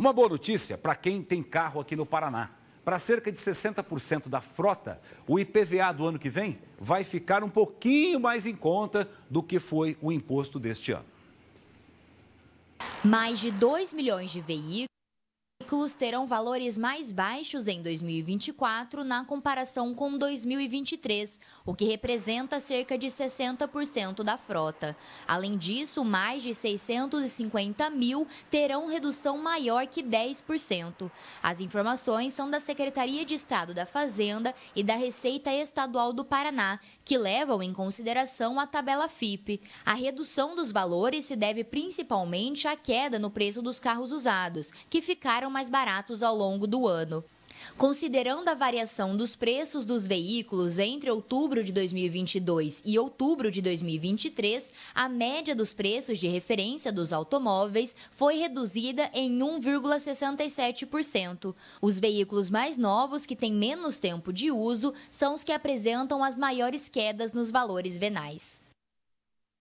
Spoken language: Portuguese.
Uma boa notícia para quem tem carro aqui no Paraná. Para cerca de 60% da frota, o IPVA do ano que vem vai ficar um pouquinho mais em conta do que foi o imposto deste ano. Mais de 2 milhões de veículos veículos terão valores mais baixos em 2024 na comparação com 2023, o que representa cerca de 60% da frota. Além disso, mais de 650 mil terão redução maior que 10%. As informações são da Secretaria de Estado da Fazenda e da Receita Estadual do Paraná, que levam em consideração a tabela FIP. A redução dos valores se deve principalmente à queda no preço dos carros usados, que ficaram ficaram mais baratos ao longo do ano. Considerando a variação dos preços dos veículos entre outubro de 2022 e outubro de 2023, a média dos preços de referência dos automóveis foi reduzida em 1,67%. Os veículos mais novos, que têm menos tempo de uso, são os que apresentam as maiores quedas nos valores venais.